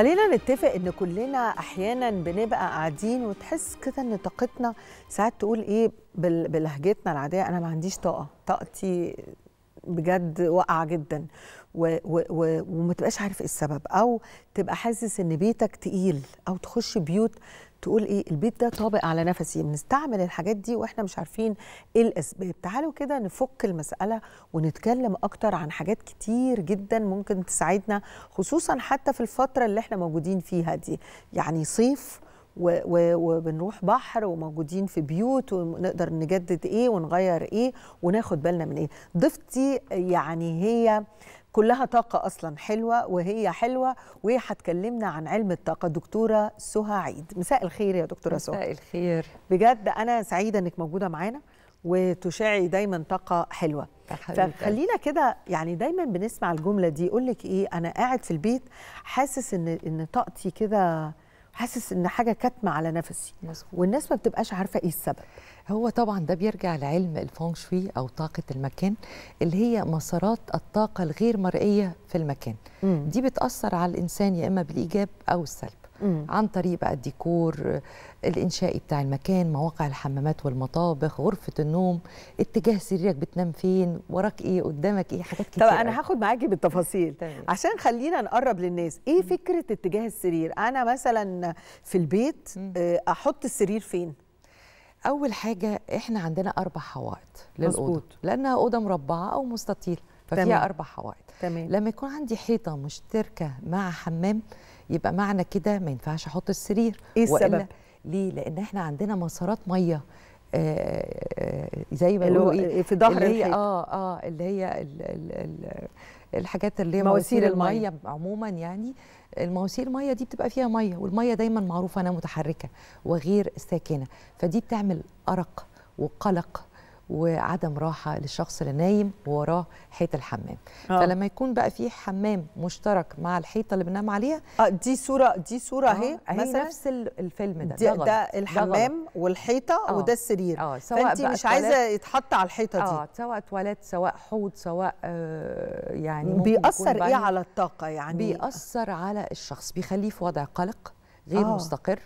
خلينا نتفق ان كلنا احيانا بنبقى قاعدين وتحس كده ان طاقتنا ساعات تقول ايه بلهجتنا العاديه انا ما عنديش طاقه طاقتي بجد واقعه جدا و و و وما تبقاش عارف ايه السبب او تبقى حاسس ان بيتك تقيل او تخش بيوت تقول ايه البيت ده طابق على نفسي بنستعمل الحاجات دي واحنا مش عارفين ايه الاسباب تعالوا كده نفك المساله ونتكلم اكتر عن حاجات كتير جدا ممكن تساعدنا خصوصا حتى في الفتره اللي احنا موجودين فيها دي يعني صيف وبنروح بحر وموجودين في بيوت ونقدر نجدد ايه ونغير ايه وناخد بالنا من ايه ضيفتي يعني هي كلها طاقة أصلا حلوة وهي حلوة وهي هتكلمنا عن علم الطاقة دكتورة سهى عيد مساء الخير يا دكتورة سهى مساء الخير بجد أنا سعيدة أنك موجودة معانا وتشعي دايما طاقة حلوة فخلينا كده يعني دايما بنسمع الجملة دي يقول لك إيه أنا قاعد في البيت حاسس إن إن طاقتي كده حاسس ان حاجه كاتمه على نفسي مزبوط. والناس ما بتبقاش عارفه ايه السبب هو طبعا ده بيرجع لعلم الفونغ شوي او طاقه المكان اللي هي مسارات الطاقه الغير مرئيه في المكان مم. دي بتاثر على الانسان يا اما بالايجاب او السلب عن طريق بقى الديكور الانشائي بتاع المكان مواقع الحمامات والمطابخ غرفه النوم اتجاه سريرك بتنام فين وراك ايه قدامك ايه حاجات كتير طب انا هاخد معاكي بالتفاصيل تمام. عشان خلينا نقرب للناس ايه فكره اتجاه السرير انا مثلا في البيت آه، احط السرير فين اول حاجه احنا عندنا اربع حوائط للاوضه لانها اوضه مربعه او مستطيله ففيها تمام. اربع حوائط تمام. لما يكون عندي حيطه مشتركه مع حمام يبقى معنى كده ما ينفعش احط السرير ايه السبب ليه لان احنا عندنا مسارات ميه آه, آه، زي ما بيقولوا ايه في ظهر اللي هي اه اه اللي هي الـ ال ال الحاجات اللي هي مواسير الميه, المية عموما يعني المواسير الميه دي بتبقى فيها ميه والميه دايما معروفه انها متحركه وغير ساكنه فدي بتعمل ارق وقلق وعدم راحه للشخص اللي نايم وراه حيط الحمام أوه. فلما يكون بقى في حمام مشترك مع الحيطه اللي بننام عليها آه دي صوره دي صوره آه، اهي مثلا نفس الفيلم ده ده, ده الحمام ده والحيطه أوه. وده السرير أوه. سواء فانت مش عايزه يتحط على الحيطه دي اه سواء تواليت سواء حوض سواء آه يعني بيأثر ايه على الطاقه يعني بيأثر على الشخص بيخليه في وضع قلق غير أوه. مستقر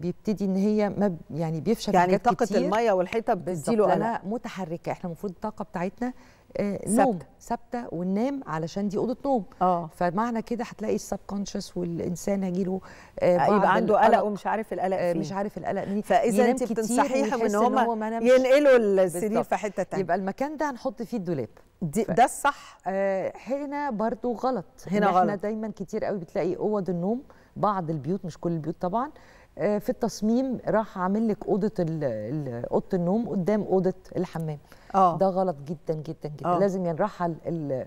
بيبتدي ان هي ما يعني بيفشل يعني طاقه الميه والحيطه بتديله لا متحركه احنا المفروض الطاقه بتاعتنا آه نوم ثابته وننام علشان دي اوضه نوم اه فمعنى كده هتلاقي السب كونشس والانسان هيجيله آه،, آه يبقى عنده قلق ومش عارف القلق آه، فين. مش عارف القلق مين فاذا انت بتنصحيهم ان هم ينقلوا السرير في حته ثانيه يبقى المكان ده هنحط فيه الدولاب دي ف... ده الصح آه هنا برضو غلط هنا غلط احنا دايما كتير قوي بتلاقي اوض النوم بعض البيوت مش كل البيوت طبعا آه، في التصميم راح عامل لك اوضه اوضه النوم قدام اوضه الحمام أوه. ده غلط جدا جدا جدا أوه. لازم ينرحل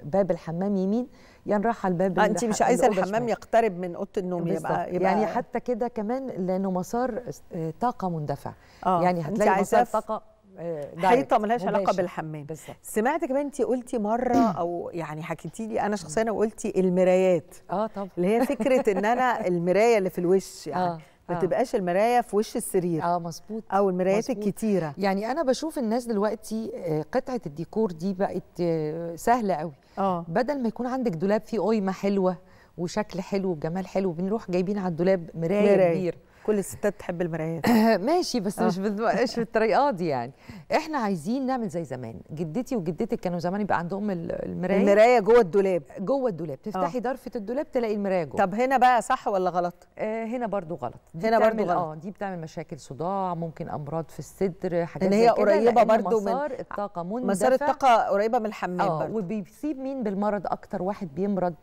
باب الحمام يمين ينرحل باب آه انت مش عايزه الحمام يقترب من اوضه النوم يبقى, يبقى يعني حتى كده كمان لانه مسار آه، طاقه مندفع أوه. يعني هتلاقي أنت مسار طاقه آه، حيطه ملهاش علاقه بالحمام بالزبط. سمعت كمان انت قلتي مره او يعني حكيتي لي انا شخصيا وقلتي المرايات اه طبعا اللي هي فكره ان انا المرايه اللي في الوش يعني آه. ما آه. تبقاش المرايه في وش السرير اه مظبوط او المرايات الكتيره يعني انا بشوف الناس دلوقتي آه، قطعه الديكور دي بقت آه، سهله قوي اه بدل ما يكون عندك دولاب فيه قيمه حلوه وشكل حلو وجمال حلو بنروح جايبين على الدولاب مرايه كبيره كل الستات تحب المرايات ماشي بس مش آه. مش بالطريقه دي يعني احنا عايزين نعمل زي زمان جدتي وجدتك كانوا زمان يبقى عندهم المرايه المرايه جوه الدولاب جوه الدولاب تفتحي آه. درفه الدولاب تلاقي المرايه جوه طب هنا بقى صح ولا غلط آه هنا برضو غلط دي هنا برضو غلط اه دي بتعمل مشاكل صداع ممكن امراض في الصدر حاجات ان هي قريبه برضو من مسار آه، الطاقه مندفع مسار الطاقه قريبه من الحمام اه وبيصيب مين بالمرض اكتر واحد بيمرض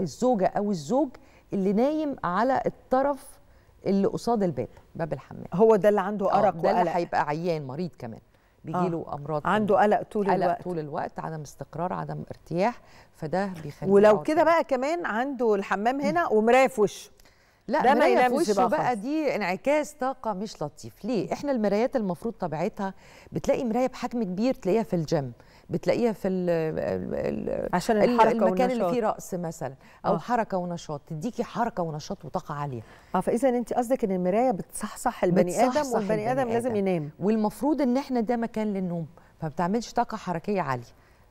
الزوجه او الزوج اللي نايم على الطرف اللي قصاد الباب باب الحمام هو ده اللي عنده آه، ارق ده اللي هيبقى عيان مريض كمان بيجي آه. له آه. امراض عنده قلق طول قلق الوقت طول الوقت عدم استقرار عدم ارتياح فده بيخليه ولو كده بقى كمان عنده الحمام هنا ومرايه في وشه لا ده ما ينامش بقى, بقى دي انعكاس طاقه مش لطيف ليه احنا المرايات المفروض طبيعتها بتلاقي مرايه بحجم كبير تلاقيها في الجيم بتلاقيها في ال الـ عشان الحركه المكان ونشاط. اللي فيه رقص مثلا او أوه. حركه ونشاط تديكي حركه ونشاط وطاقه عاليه اه فاذا انت قصدك ان المرايه بتصحصح البني ادم والبني ادم لازم ينام والمفروض ان احنا ده مكان للنوم فبتعملش طاقه حركيه عاليه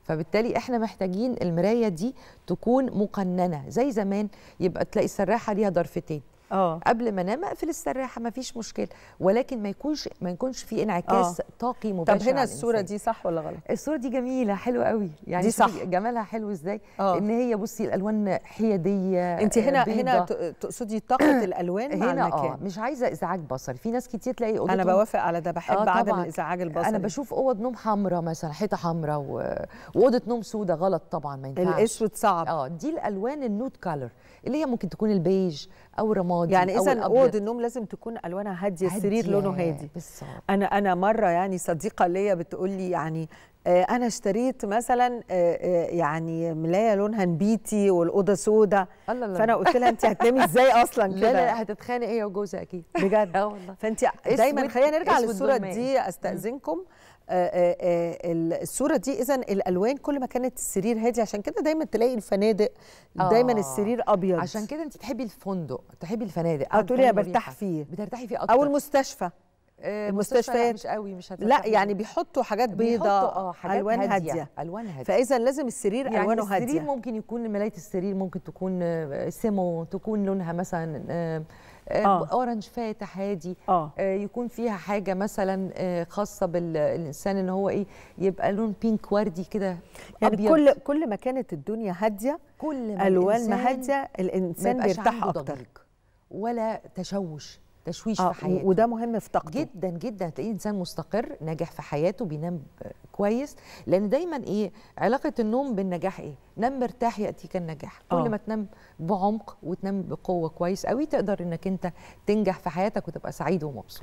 فبالتالي احنا محتاجين المرايه دي تكون مقننه زي زمان يبقى تلاقي السراحه ليها ضرفتين أوه. قبل ما انام اقفل السراحه ما فيش مشكله ولكن ما يكونش ما يكونش في انعكاس أوه. طاقي مباشر طب هنا الصوره دي صح ولا غلط الصوره دي جميله حلوه قوي يعني دي صح جمالها حلو ازاي آه. ان هي بصي الالوان حياديه انت هنا آه، بيضة. هنا تقصدي طاقه الالوان مع هنا آه، المكان آه. مش عايزه ازعاج بصري في ناس كتير تلاقي انا بوافق على ده بحب آه عدم الازعاج البصري انا بشوف اوض نوم حمراء مثلا حيطه حمراء واوضه نوم سودة غلط طبعا ما ينفعش الاسود صعب اه دي الالوان النود كالر اللي هي ممكن تكون البيج او رمادي يعني اذا اوض النوم لازم تكون الوانها هاديه السرير لونه هادي بالظبط انا انا مره يعني صديقه ليا بتقول لي يعني آه، انا اشتريت مثلا آه، آه، يعني ملايه لونها نبيتي والاوضه سودة الله فانا قلت لها انت هتنامي ازاي اصلا كده لا لا هتتخانق هي وجوزها اكيد بجد اه والله فانت دايما خلينا نرجع للصوره دي استاذنكم آه، آه، آه، الصوره دي اذا الالوان كل ما كانت السرير هادي عشان كده دايما تلاقي الفنادق دايما آه السرير ابيض عشان كده انت تحبي الفندق تحبي الفنادق اه تقولي انا برتاح فيه بترتاحي فيه اكتر او المستشفى آه، المستشفيات مش قوي مش لا يعني بيحطوا حاجات بيضاء اه حاجات الوان هاديه, هادية. الوان هاديه فاذا لازم السرير يعني الوانه هاديه السرير ممكن يكون ملايه السرير ممكن تكون آه، سيمو تكون لونها مثلا آه،, آه. اورنج فاتح هادي آه. آه يكون فيها حاجه مثلا آه خاصه بالانسان ان هو ايه يبقى لون بينك وردي كده يعني أبيض. كل كل ما كانت الدنيا هاديه كل ما الوان ما هاديه الانسان بيرتاح اكتر ولا تشوش تشويش آه في حياته وده مهم في طاقته جدا جدا هتلاقيه انسان مستقر ناجح في حياته بينام كويس لان دايما ايه علاقه النوم بالنجاح ايه نام مرتاح ياتيك النجاح كل آه. ما تنام بعمق وتنام بقوه كويس قوي تقدر انك انت تنجح في حياتك وتبقى سعيد ومبسوط